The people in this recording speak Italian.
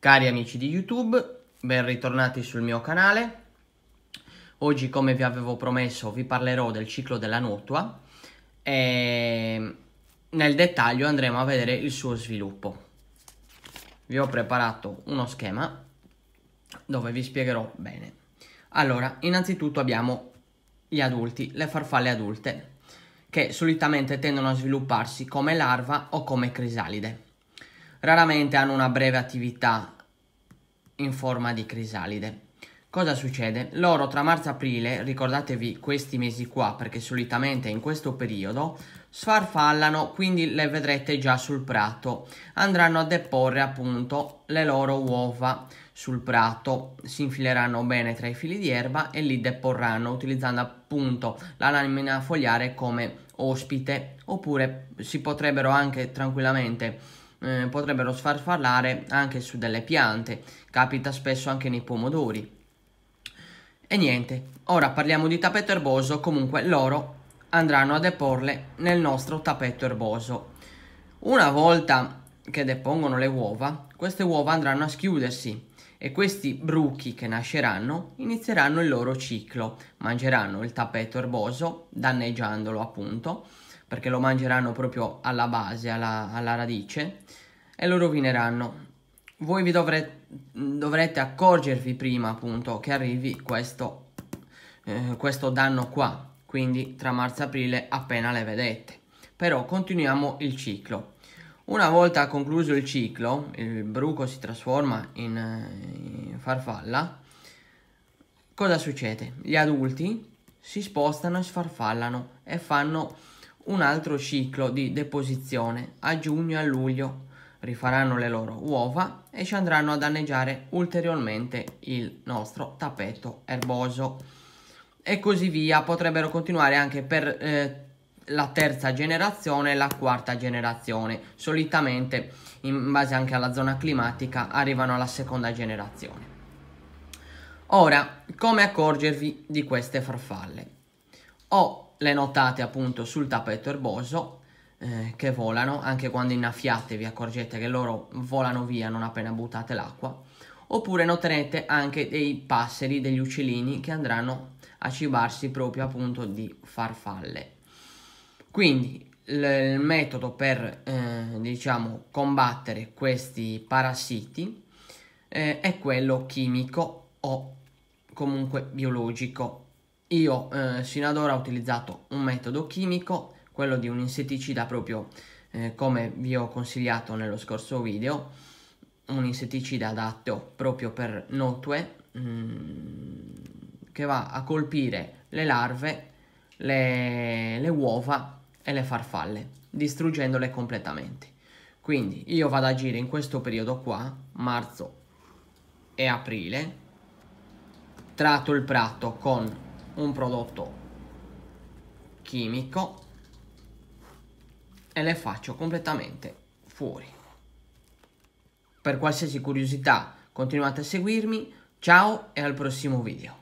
Cari amici di YouTube, ben ritornati sul mio canale. Oggi, come vi avevo promesso, vi parlerò del ciclo della nuotua e nel dettaglio andremo a vedere il suo sviluppo. Vi ho preparato uno schema dove vi spiegherò bene. Allora, innanzitutto abbiamo gli adulti, le farfalle adulte, che solitamente tendono a svilupparsi come larva o come crisalide raramente hanno una breve attività in forma di crisalide. Cosa succede? Loro tra marzo e aprile, ricordatevi questi mesi qua perché solitamente in questo periodo sfarfallano, quindi le vedrete già sul prato. Andranno a deporre appunto le loro uova sul prato, si infileranno bene tra i fili di erba e li deporranno utilizzando appunto la lamina fogliare come ospite oppure si potrebbero anche tranquillamente eh, potrebbero sfarfallare anche su delle piante, capita spesso anche nei pomodori. E niente, ora parliamo di tappeto erboso, comunque loro andranno a deporle nel nostro tappeto erboso. Una volta che depongono le uova, queste uova andranno a schiudersi e questi bruchi che nasceranno inizieranno il loro ciclo, mangeranno il tappeto erboso, danneggiandolo appunto, perché lo mangeranno proprio alla base, alla, alla radice, e lo rovineranno. Voi vi dovre dovrete accorgervi prima appunto che arrivi questo, eh, questo danno qua, quindi tra marzo e aprile appena le vedete. Però continuiamo il ciclo. Una volta concluso il ciclo, il bruco si trasforma in, in, farfalla, cosa succede? Gli adulti si spostano e sfarfallano e fanno un altro ciclo di deposizione a giugno e a luglio rifaranno le loro uova e ci andranno a danneggiare ulteriormente il nostro tappeto erboso e così via potrebbero continuare anche per eh, la terza generazione e la quarta generazione solitamente in base anche alla zona climatica arrivano alla seconda generazione ora come accorgervi di queste farfalle o le notate appunto sul tappeto erboso eh, che volano, anche quando innaffiate vi accorgete che loro volano via non appena buttate l'acqua, oppure noterete anche dei passeri, degli uccellini che andranno a cibarsi proprio appunto di farfalle. Quindi il metodo per eh, diciamo combattere questi parassiti eh, è quello chimico o comunque biologico io eh, sino ad ora ho utilizzato un metodo chimico, quello di un insetticida proprio eh, come vi ho consigliato nello scorso video, un insetticida adatto proprio per notue mh, mm, che va a colpire le larve, le, le uova e le farfalle, distruggendole completamente. Quindi io vado ad agire in questo periodo qua, marzo e aprile, tratto il prato con un prodotto chimico e le faccio completamente fuori. Per qualsiasi curiosità continuate a seguirmi, ciao e al prossimo video.